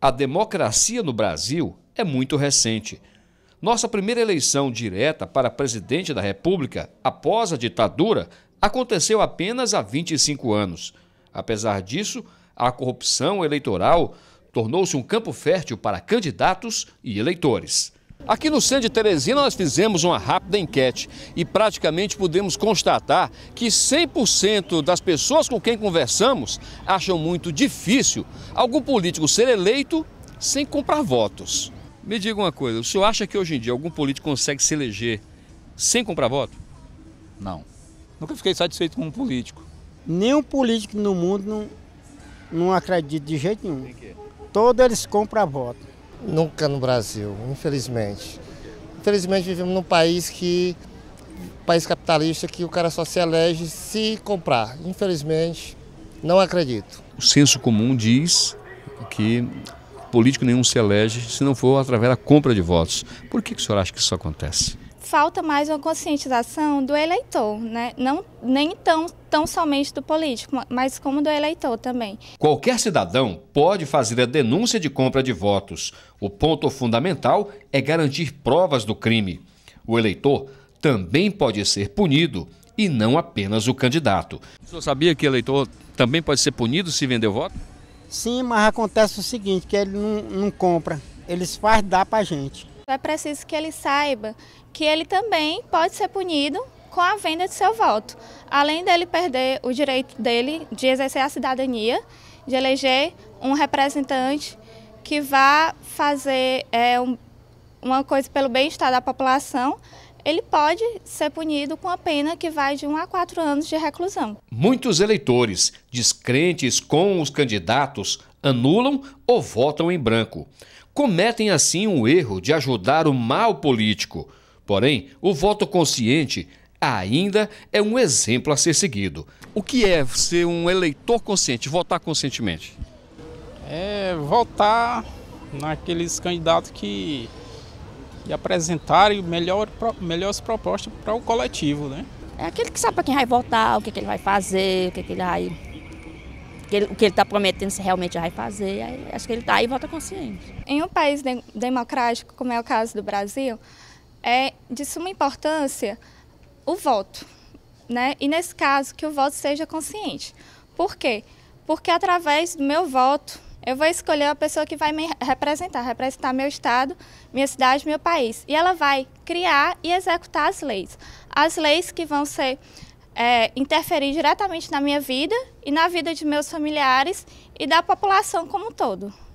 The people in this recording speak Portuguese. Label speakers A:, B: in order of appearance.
A: a democracia no Brasil é muito recente. Nossa primeira eleição direta para presidente da República após a ditadura aconteceu apenas há 25 anos. Apesar disso, a corrupção eleitoral tornou-se um campo fértil para candidatos e eleitores. Aqui no centro de Teresina, nós fizemos uma rápida enquete e praticamente podemos constatar que 100% das pessoas com quem conversamos acham muito difícil algum político ser eleito sem comprar votos. Me diga uma coisa, o senhor acha que hoje em dia algum político consegue se eleger sem comprar voto? Não. Nunca fiquei satisfeito com um político.
B: Nenhum político no mundo não, não acredita de jeito nenhum. Todos eles compram voto. Nunca no Brasil, infelizmente. Infelizmente vivemos num país que país capitalista que o cara só se elege se comprar. Infelizmente, não acredito.
A: O senso comum diz que político nenhum se elege se não for através da compra de votos. Por que, que o senhor acha que isso acontece?
B: falta mais uma conscientização do eleitor, né? Não, nem tão, tão somente do político, mas como do eleitor também.
A: Qualquer cidadão pode fazer a denúncia de compra de votos. O ponto fundamental é garantir provas do crime. O eleitor também pode ser punido e não apenas o candidato. O senhor sabia que eleitor também pode ser punido se vender voto?
B: Sim, mas acontece o seguinte, que ele não, não compra, eles faz dar para a gente. É preciso que ele saiba que ele também pode ser punido com a venda de seu voto. Além dele perder o direito dele de exercer a cidadania, de eleger um representante que vá fazer é, um, uma coisa pelo bem-estar da população ele pode ser punido com a pena que vai de 1 a 4 anos de reclusão.
A: Muitos eleitores, descrentes com os candidatos, anulam ou votam em branco. Cometem assim um erro de ajudar o mal político. Porém, o voto consciente ainda é um exemplo a ser seguido. O que é ser um eleitor consciente, votar conscientemente? É votar naqueles candidatos que e apresentarem melhor, melhores propostas para o coletivo, né?
B: É aquele que sabe para quem vai votar, o que, é que ele vai fazer, o que, é que ele vai. O que ele está prometendo se realmente vai fazer, acho que ele está aí e vota consciente. Em um país de democrático, como é o caso do Brasil, é de suma importância o voto. Né? E nesse caso, que o voto seja consciente. Por quê? Porque através do meu voto, eu vou escolher a pessoa que vai me representar, representar meu estado, minha cidade, meu país. E ela vai criar e executar as leis. As leis que vão ser é, interferir diretamente na minha vida e na vida de meus familiares e da população como um todo.